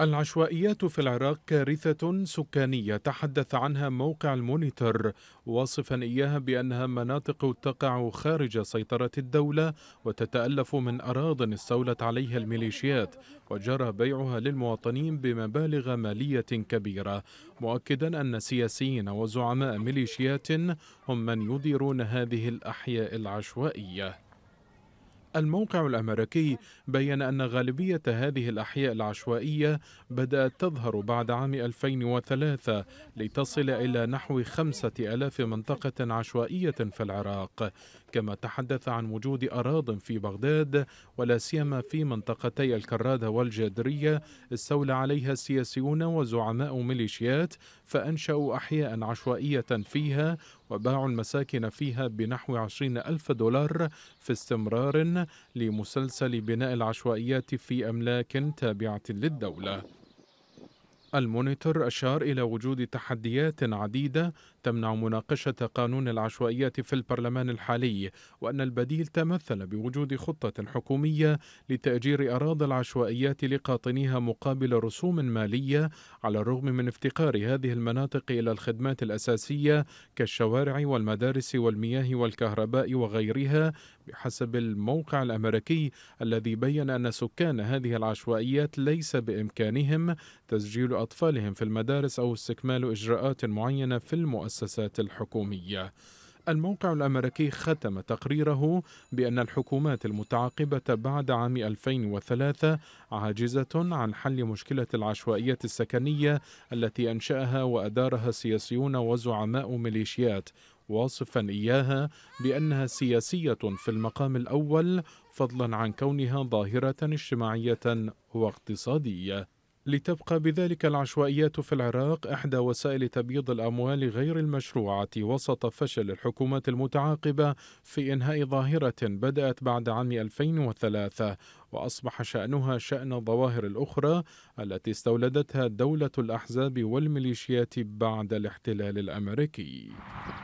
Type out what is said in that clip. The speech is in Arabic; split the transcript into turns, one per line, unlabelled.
العشوائيات في العراق كارثة سكانية تحدث عنها موقع المونيتور واصفا إياها بأنها مناطق تقع خارج سيطرة الدولة وتتألف من أراض استولت عليها الميليشيات وجرى بيعها للمواطنين بمبالغ مالية كبيرة مؤكدا أن سياسيين وزعماء ميليشيات هم من يديرون هذه الأحياء العشوائية الموقع الأمريكي بين أن غالبية هذه الأحياء العشوائية بدأت تظهر بعد عام 2003 لتصل إلى نحو 5000 منطقة عشوائية في العراق كما تحدث عن وجود أراض في بغداد ولا سيما في منطقتي الكرادة والجادرية استولى عليها السياسيون وزعماء ميليشيات فأنشأوا أحياء عشوائية فيها وباعوا المساكن فيها بنحو 20 ألف دولار في استمرار لمسلسل بناء العشوائيات في أملاك تابعة للدولة المونيتور أشار إلى وجود تحديات عديدة تمنع مناقشة قانون العشوائية في البرلمان الحالي وأن البديل تمثل بوجود خطة حكومية لتأجير أراضي العشوائيات لقاطنيها مقابل رسوم مالية على الرغم من افتقار هذه المناطق إلى الخدمات الأساسية كالشوارع والمدارس والمياه والكهرباء وغيرها بحسب الموقع الأمريكي الذي بين أن سكان هذه العشوائيات ليس بإمكانهم تسجيل أطفالهم في المدارس أو استكمال إجراءات معينة في المؤسسات المؤسسات الحكوميه الموقع الأمريكي ختم تقريره بأن الحكومات المتعاقبة بعد عام 2003 عاجزة عن حل مشكلة العشوائية السكنية التي أنشأها وأدارها سياسيون وزعماء ميليشيات واصفا إياها بأنها سياسية في المقام الأول فضلا عن كونها ظاهرة اجتماعية واقتصادية لتبقى بذلك العشوائيات في العراق احدى وسائل تبييض الاموال غير المشروعه وسط فشل الحكومات المتعاقبه في انهاء ظاهره بدات بعد عام 2003 واصبح شانها شان الظواهر الاخرى التي استولدتها دوله الاحزاب والميليشيات بعد الاحتلال الامريكي